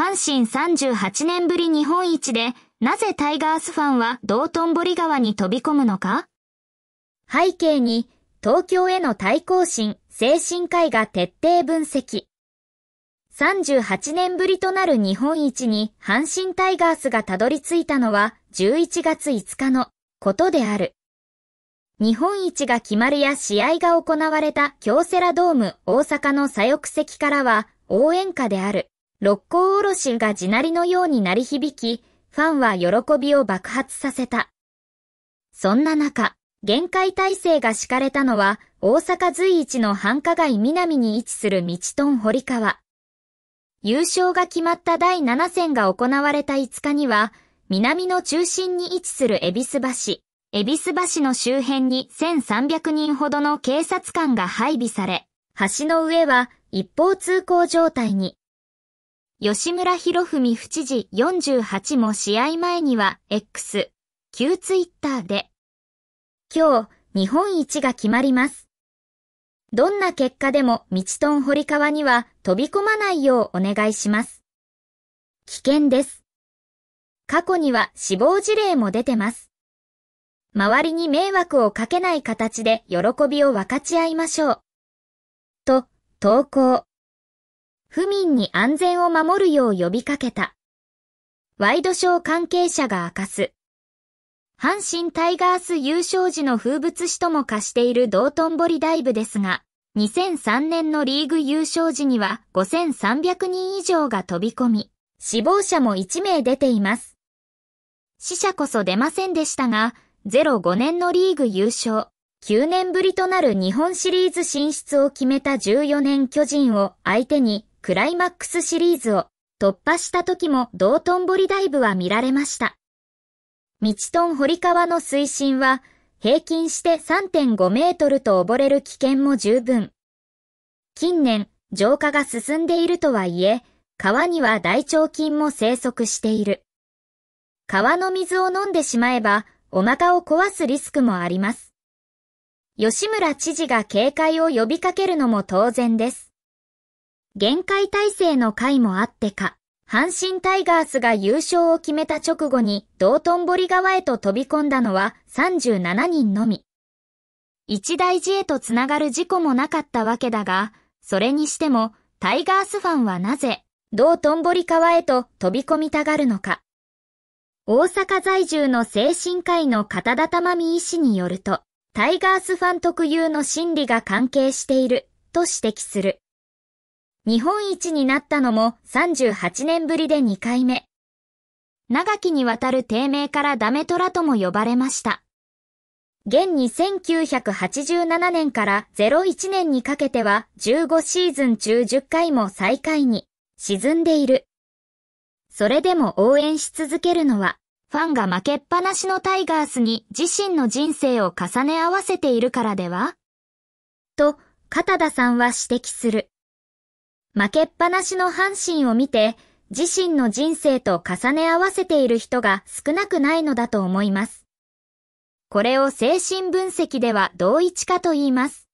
阪神38年ぶり日本一で、なぜタイガースファンは道頓堀川に飛び込むのか背景に、東京への対抗心、精神科医が徹底分析。38年ぶりとなる日本一に阪神タイガースがたどり着いたのは11月5日のことである。日本一が決まるや試合が行われた京セラドーム大阪の左翼席からは応援歌である。六甲おろしが地鳴りのように鳴り響き、ファンは喜びを爆発させた。そんな中、限界体制が敷かれたのは、大阪随一の繁華街南に位置する道頓堀川。優勝が決まった第7戦が行われた5日には、南の中心に位置する恵比寿橋、恵比寿橋の周辺に1300人ほどの警察官が配備され、橋の上は一方通行状態に。吉村博文府知事48も試合前には X、旧ツイッターで、今日、日本一が決まります。どんな結果でも道ん堀川には飛び込まないようお願いします。危険です。過去には死亡事例も出てます。周りに迷惑をかけない形で喜びを分かち合いましょう。と、投稿。府民に安全を守るよう呼びかけた。ワイドショー関係者が明かす。阪神タイガース優勝時の風物詩とも化している道頓堀ダイブですが、2003年のリーグ優勝時には5300人以上が飛び込み、死亡者も1名出ています。死者こそ出ませんでしたが、05年のリーグ優勝、9年ぶりとなる日本シリーズ進出を決めた14年巨人を相手にクライマックスシリーズを突破した時も道頓堀ダイブは見られました。道頓堀川の水深は平均して3.5メートルと溺れる危険も十分。近年、浄化が進んでいるとはいえ、川には大腸菌も生息している。川の水を飲んでしまえば、お腹を壊すリスクもあります。吉村知事が警戒を呼びかけるのも当然です。限界体制の回もあってか、阪神タイガースが優勝を決めた直後に道頓堀川へと飛び込んだのは37人のみ。一大事へとつながる事故もなかったわけだが、それにしてもタイガースファンはなぜ道頓堀川へと飛び込みたがるのか。大阪在住の精神科医の片田玉美医師によると、タイガースファン特有の心理が関係していると指摘する。日本一になったのも38年ぶりで2回目。長きにわたる低迷からダメトラとも呼ばれました。現に1987年から01年にかけては15シーズン中10回も最下位に沈んでいる。それでも応援し続けるのはファンが負けっぱなしのタイガースに自身の人生を重ね合わせているからではと、片田さんは指摘する。負けっぱなしの阪神を見て、自身の人生と重ね合わせている人が少なくないのだと思います。これを精神分析では同一化と言います。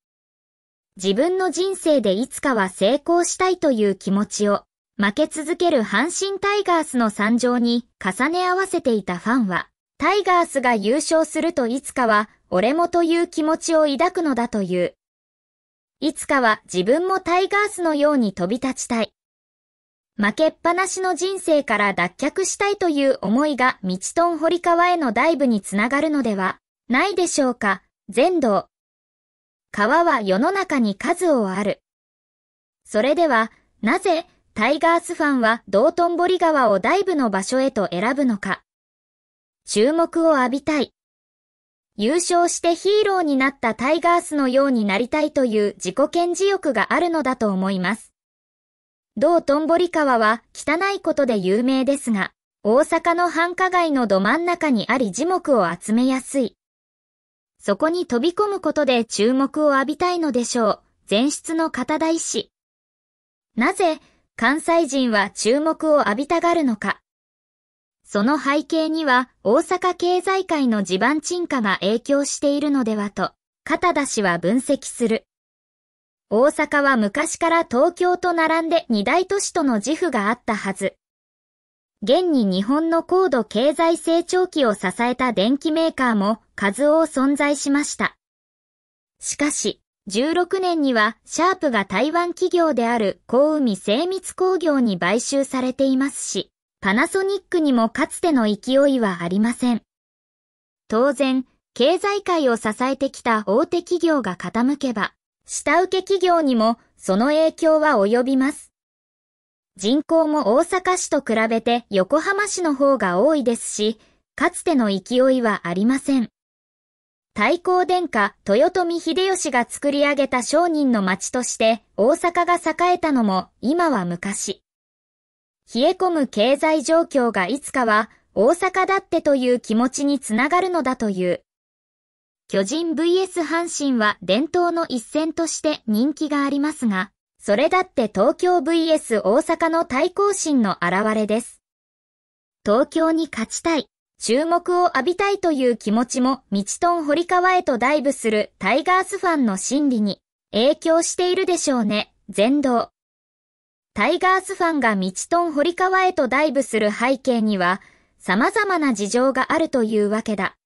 自分の人生でいつかは成功したいという気持ちを、負け続ける阪神タイガースの惨状に重ね合わせていたファンは、タイガースが優勝するといつかは、俺もという気持ちを抱くのだという、いつかは自分もタイガースのように飛び立ちたい。負けっぱなしの人生から脱却したいという思いが道頓堀川へのダイブにつながるのではないでしょうか、全道。川は世の中に数をある。それでは、なぜ、タイガースファンは道頓堀川をダイブの場所へと選ぶのか。注目を浴びたい。優勝してヒーローになったタイガースのようになりたいという自己顕示欲があるのだと思います。同とんぼり川は汚いことで有名ですが、大阪の繁華街のど真ん中にあり樹木を集めやすい。そこに飛び込むことで注目を浴びたいのでしょう。前室の片田医師。なぜ、関西人は注目を浴びたがるのか。その背景には大阪経済界の地盤沈下が影響しているのではと、片田氏は分析する。大阪は昔から東京と並んで二大都市との自負があったはず。現に日本の高度経済成長期を支えた電機メーカーも数多存在しました。しかし、16年にはシャープが台湾企業である高海精密工業に買収されていますし、パナソニックにもかつての勢いはありません。当然、経済界を支えてきた大手企業が傾けば、下請け企業にもその影響は及びます。人口も大阪市と比べて横浜市の方が多いですし、かつての勢いはありません。太閤殿下豊臣秀吉が作り上げた商人の町として大阪が栄えたのも今は昔。冷え込む経済状況がいつかは大阪だってという気持ちにつながるのだという。巨人 VS 阪神は伝統の一戦として人気がありますが、それだって東京 VS 大阪の対抗心の表れです。東京に勝ちたい、注目を浴びたいという気持ちも、道ト堀川へとダイブするタイガースファンの心理に影響しているでしょうね、全道。タイガースファンがミチトン堀川へとダイブする背景には、様々な事情があるというわけだ。